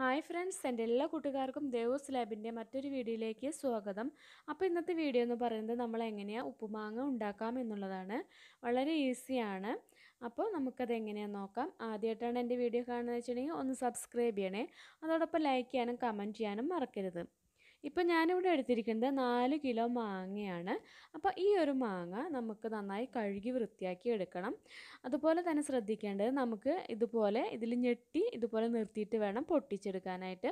hi friends എൻ്റെ എല്ലാ കൂട്ടുകാർക്കും ദേവോസ് ലാബിൻ്റെ മറ്റൊരു വീഡിയോയിലേക്ക് സ്വാഗതം അപ്പോൾ ഇന്നത്തെ വീഡിയോ എന്ന് പറയുന്നത് നമ്മൾ എങ്ങനെയാണ് ഉപ്പുമാങ്ങ ഉണ്ടാക്കാം എന്നുള്ളതാണ് വളരെ ഈസിയാണ് അപ്പോൾ നമുക്കത് എങ്ങനെയാണ് നോക്കാം ആദ്യമായിട്ടാണ് എൻ്റെ വീഡിയോ കാണുന്നത് വെച്ചിട്ടുണ്ടെങ്കിൽ ഒന്ന് സബ്സ്ക്രൈബ് ചെയ്യണേ അതോടൊപ്പം ലൈക്ക് ചെയ്യാനും കമൻറ്റ് ചെയ്യാനും മറക്കരുത് ഇപ്പോൾ ഞാനിവിടെ എടുത്തിരിക്കുന്നത് നാല് കിലോ മാങ്ങയാണ് അപ്പോൾ ഈ ഒരു മാങ്ങ നമുക്ക് നന്നായി കഴുകി വൃത്തിയാക്കി എടുക്കണം അതുപോലെ തന്നെ ശ്രദ്ധിക്കേണ്ടത് നമുക്ക് ഇതുപോലെ ഇതിൽ ഞെട്ടി ഇതുപോലെ നിർത്തിയിട്ട് വേണം പൊട്ടിച്ചെടുക്കാനായിട്ട്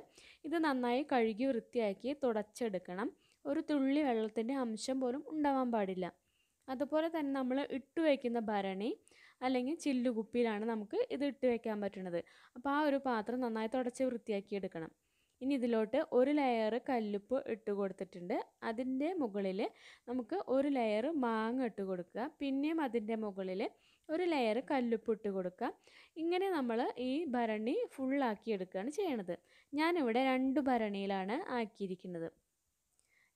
ഇത് നന്നായി കഴുകി വൃത്തിയാക്കി തുടച്ചെടുക്കണം ഒരു തുള്ളി വെള്ളത്തിൻ്റെ അംശം പോലും ഉണ്ടാവാൻ പാടില്ല അതുപോലെ തന്നെ നമ്മൾ ഇട്ട് വയ്ക്കുന്ന ഭരണി അല്ലെങ്കിൽ ചില്ലുകുപ്പിയിലാണ് നമുക്ക് ഇത് ഇട്ട് വയ്ക്കാൻ പറ്റുന്നത് അപ്പോൾ ആ ഒരു പാത്രം നന്നായി തുടച്ച് വൃത്തിയാക്കി എടുക്കണം ഇനി ഇതിലോട്ട് ഒരു ലെയർ കല്ലുപ്പ് ഇട്ട് കൊടുത്തിട്ടുണ്ട് അതിൻ്റെ മുകളിൽ നമുക്ക് ഒരു ലെയർ മാങ്ങ ഇട്ട് കൊടുക്കുക പിന്നെയും അതിൻ്റെ മുകളിൽ ഒരു ലെയർ കല്ലുപ്പ് ഇട്ട് കൊടുക്കുക ഇങ്ങനെ നമ്മൾ ഈ ഭരണി ഫുള്ളാക്കി എടുക്കുകയാണ് ചെയ്യണത് ഞാനിവിടെ രണ്ട് ഭരണിയിലാണ് ആക്കിയിരിക്കുന്നത്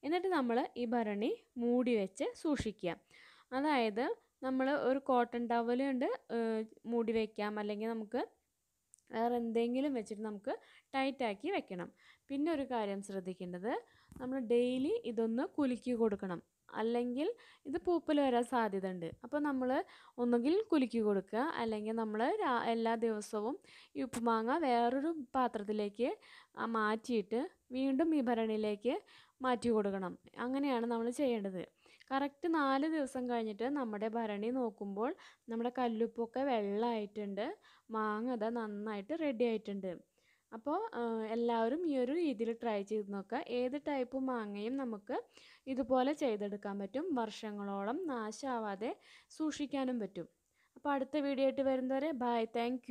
എന്നിട്ട് നമ്മൾ ഈ ഭരണി മൂടി വെച്ച് സൂക്ഷിക്കുക അതായത് നമ്മൾ ഒരു കോട്ടൺ ടവലുണ്ട് മൂടി വയ്ക്കാം അല്ലെങ്കിൽ നമുക്ക് വേറെ എന്തെങ്കിലും വെച്ചിട്ട് നമുക്ക് ടൈറ്റാക്കി വെക്കണം പിന്നെ ഒരു കാര്യം ശ്രദ്ധിക്കേണ്ടത് നമ്മൾ ഡെയിലി ഇതൊന്ന് കുലുക്കി കൊടുക്കണം അല്ലെങ്കിൽ ഇത് പൂപ്പൽ വരാൻ ഉണ്ട് അപ്പോൾ നമ്മൾ ഒന്നുകിൽ കുലുക്കി കൊടുക്കുക അല്ലെങ്കിൽ നമ്മൾ എല്ലാ ദിവസവും ഈ ഉപ്പുമാങ്ങ വേറൊരു പാത്രത്തിലേക്ക് മാറ്റിയിട്ട് വീണ്ടും ഈ ഭരണിയിലേക്ക് മാറ്റി കൊടുക്കണം അങ്ങനെയാണ് നമ്മൾ ചെയ്യേണ്ടത് കറക്റ്റ് നാല് ദിവസം കഴിഞ്ഞിട്ട് നമ്മുടെ ഭരണി നോക്കുമ്പോൾ നമ്മുടെ കല്ലുപ്പൊക്കെ വെള്ളമായിട്ടുണ്ട് മാങ്ങ നന്നായിട്ട് റെഡി ആയിട്ടുണ്ട് അപ്പോൾ എല്ലാവരും ഈ ഒരു രീതിയിൽ ട്രൈ ചെയ്ത് നോക്കുക ഏത് ടൈപ്പ് മാങ്ങയും നമുക്ക് ഇതുപോലെ ചെയ്തെടുക്കാൻ പറ്റും വർഷങ്ങളോളം നാശമാവാതെ സൂക്ഷിക്കാനും പറ്റും അപ്പോൾ അടുത്ത വീഡിയോ ആയിട്ട് വരുന്നവരെ ബൈ താങ്ക്